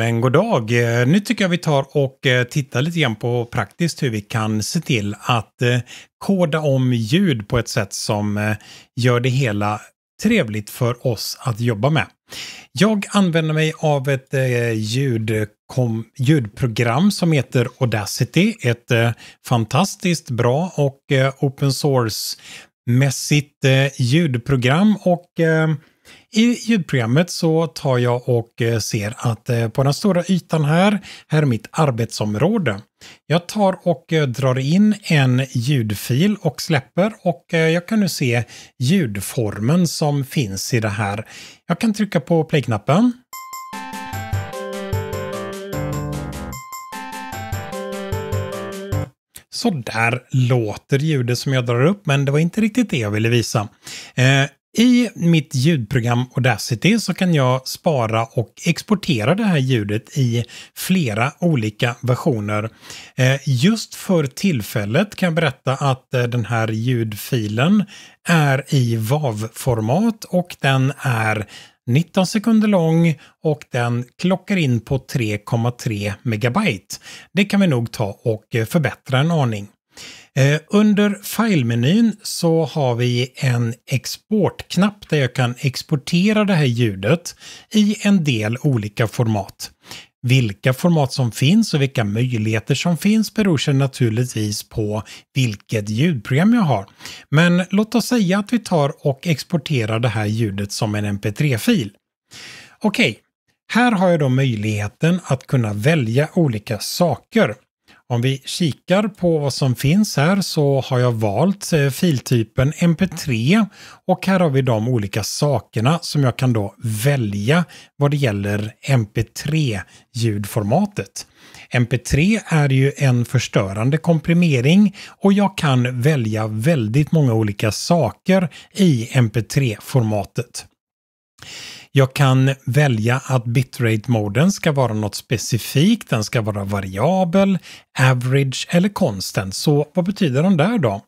Men god dag! Eh, nu tycker jag vi tar och eh, tittar lite grann på praktiskt hur vi kan se till att eh, koda om ljud på ett sätt som gör det hela trevligt för oss att jobba med. Jag använder mig av ett ljudprogram som heter Audacity. Ett fantastiskt bra och open source mässigt eh, ljudprogram och eh, i ljudprogrammet så tar jag och eh, ser att eh, på den stora ytan här, här är mitt arbetsområde. Jag tar och eh, drar in en ljudfil och släpper och eh, jag kan nu se ljudformen som finns i det här. Jag kan trycka på playknappen. knappen Så där låter ljudet som jag drar upp, men det var inte riktigt det jag ville visa. Eh, i mitt ljudprogram Audacity så kan jag spara och exportera det här ljudet i flera olika versioner. Eh, just för tillfället kan jag berätta att eh, den här ljudfilen är i WAV-format och den är 19 sekunder lång och den klockar in på 3,3 megabyte. Det kan vi nog ta och eh, förbättra en aning. Eh, under filmenyn så har vi en exportknapp där jag kan exportera det här ljudet i en del olika format. Vilka format som finns och vilka möjligheter som finns beror sig naturligtvis på vilket ljudprogram jag har. Men låt oss säga att vi tar och exporterar det här ljudet som en mp3-fil. Okej, okay. här har jag då möjligheten att kunna välja olika saker. Om vi kikar på vad som finns här så har jag valt eh, filtypen mp3 och här har vi de olika sakerna som jag kan då välja vad det gäller mp3-ljudformatet. MP3 är ju en förstörande komprimering och jag kan välja väldigt många olika saker i mp3-formatet. Jag kan välja att bitrate-moden ska vara något specifikt, den ska vara variabel, average eller constant. Så vad betyder de där då?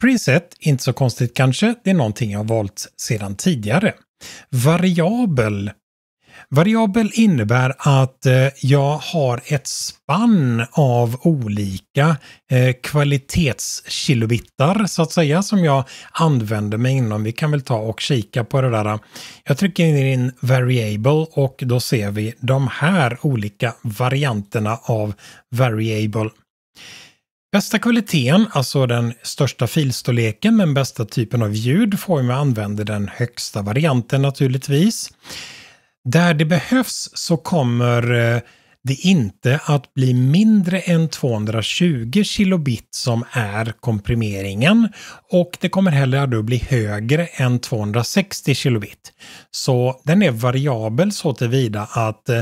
Preset, inte så konstigt kanske, det är någonting jag valt sedan tidigare. Variabel, Variabel innebär att eh, jag har ett spann av olika eh, kvalitetskilobitar så att säga som jag använder mig inom. Vi kan väl ta och kika på det där. Jag trycker in variable och då ser vi de här olika varianterna av variable. Bästa kvaliteten, alltså den största filstorleken men bästa typen av ljud får man om använder den högsta varianten naturligtvis. Där det behövs så kommer eh, det inte att bli mindre än 220 kilobit som är komprimeringen och det kommer heller att bli högre än 260 kilobit. Så den är variabel så tillvida att eh,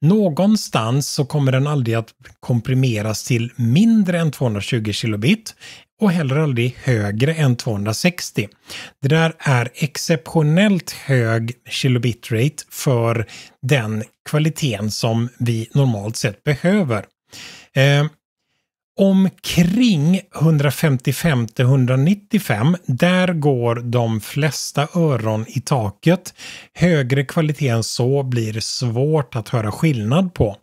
någonstans så kommer den aldrig att komprimeras till mindre än 220 kilobit och heller aldrig högre än 260. Det där är exceptionellt hög kilobitrate för den kvaliteten som vi normalt sett behöver. Eh, omkring 155-195, där går de flesta öron i taket. Högre kvalitet än så blir svårt att höra skillnad på.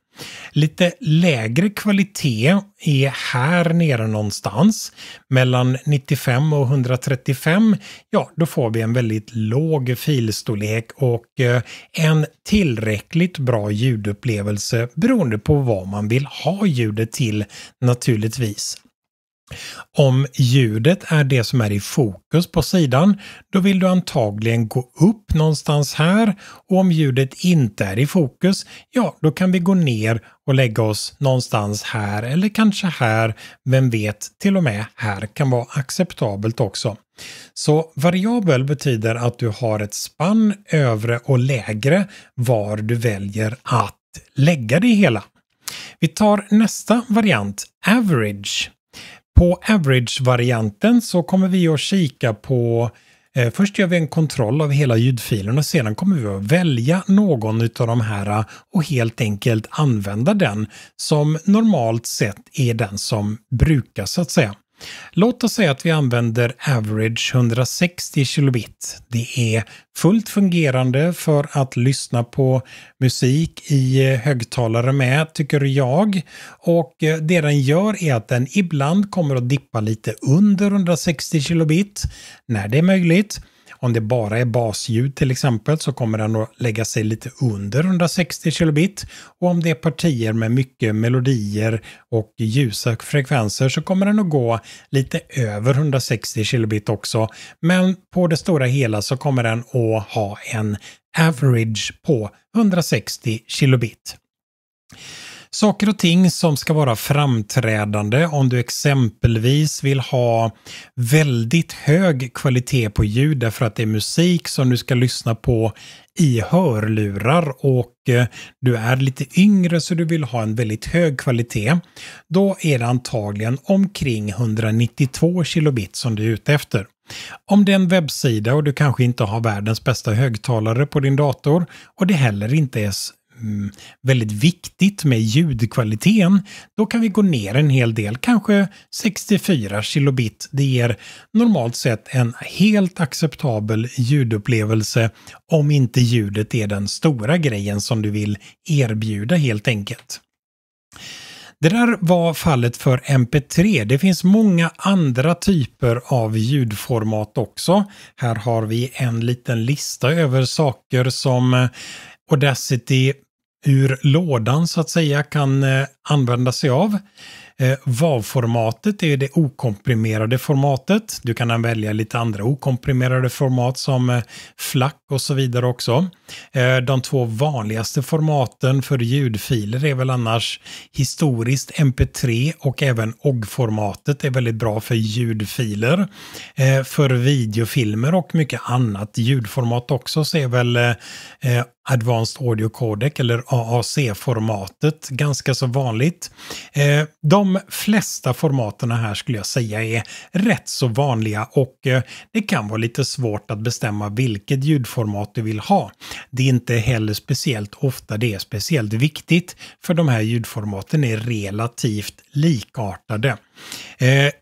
Lite lägre kvalitet är här nere någonstans. Mellan 95 och 135, ja då får vi en väldigt låg filstorlek och eh, en tillräckligt bra ljudupplevelse beroende på vad man vill ha ljudet till naturligtvis. Om ljudet är det som är i fokus på sidan, då vill du antagligen gå upp någonstans här och om ljudet inte är i fokus, ja då kan vi gå ner och lägga oss någonstans här eller kanske här, vem vet, till och med här kan vara acceptabelt också. Så variabel betyder att du har ett spann övre och lägre var du väljer att lägga det hela. Vi tar nästa variant, average. På average-varianten så kommer vi att kika på eh, Först gör vi en kontroll av hela ljudfilen och sedan kommer vi att välja någon av de här eh, och helt enkelt använda den som normalt sett är den som brukas så att säga. Låt oss säga att vi använder average 160 kilobit. Det är fullt fungerande för att lyssna på musik i eh, högtalare med, tycker jag. Och eh, det den gör är att den ibland kommer att dippa lite under 160 kilobit när det är möjligt. Om det bara är basljud till exempel så kommer den att lägga sig lite under 160 kilobit. Och om det är partier med mycket melodier och ljusa frekvenser så kommer den att gå lite över 160 kilobit också. Men på det stora hela så kommer den att ha en average på 160 kilobit. Saker och ting som ska vara framträdande om du exempelvis vill ha väldigt hög kvalitet på ljud därför att det är musik som du ska lyssna på i hörlurar och eh, du är lite yngre så du vill ha en väldigt hög kvalitet. Då är det antagligen omkring 192 kilobit som du är ute efter. Om det är en webbsida och du kanske inte har världens bästa högtalare på din dator och det heller inte är Mm, väldigt viktigt med ljudkvaliteten, då kan vi gå ner en hel del, kanske 64 kilobit. Det ger normalt sett en helt acceptabel ljudupplevelse om inte ljudet är den stora grejen som du vill erbjuda helt enkelt. Det där var fallet för MP3. Det finns många andra typer av ljudformat också. Här har vi en liten lista över saker som Audacity hur lådan så att säga kan eh, använda sig av. Eh, WAV-formatet är det okomprimerade formatet. Du kan välja lite andra okomprimerade format som eh, FLAC och så vidare också. Eh, de två vanligaste formaten för ljudfiler är väl annars historiskt MP3 och även OGG-formatet är väldigt bra för ljudfiler. Eh, för videofilmer och mycket annat ljudformat också så är väl eh, Advanced Audio Codec eller AAC-formatet ganska så vanligt vanligt. Eh, de flesta formaterna här skulle jag säga är rätt så vanliga och eh, det kan vara lite svårt att bestämma vilket ljudformat du vill ha. Det är inte heller speciellt ofta det är speciellt viktigt för de här ljudformaten är relativt likartade. Eh,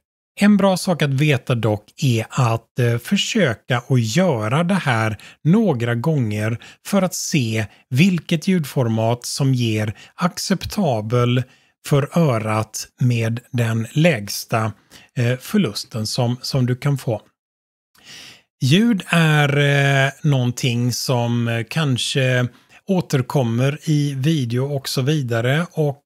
en bra sak att veta dock är att eh, försöka att göra det här några gånger för att se vilket ljudformat som ger acceptabel för örat med den lägsta eh, förlusten som, som du kan få. Ljud är eh, någonting som eh, kanske återkommer i video och så vidare och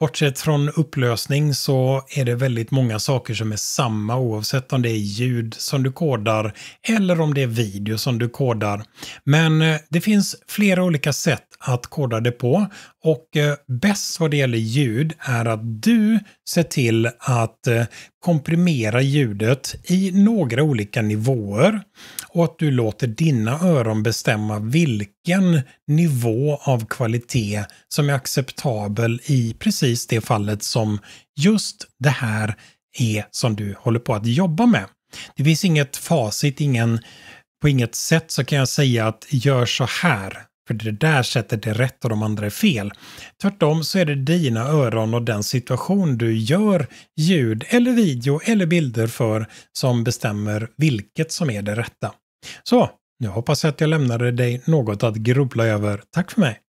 Bortsett från upplösning så är det väldigt många saker som är samma oavsett om det är ljud som du kodar eller om det är video som du kodar. Men eh, det finns flera olika sätt att koda det på. Och eh, bäst vad det gäller ljud är att du ser till att eh, komprimera ljudet i några olika nivåer och att du låter dina öron bestämma vilken nivå av kvalitet som är acceptabel i precis det fallet som just det här är som du håller på att jobba med. Det finns inget facit, ingen på inget sätt så kan jag säga att gör så här för det där sättet är rätt och de andra är fel. Tvärtom så är det dina öron och den situation du gör ljud eller video eller bilder för som bestämmer vilket som är det rätta. Så, nu hoppas jag att jag lämnade dig något att grubbla över. Tack för mig!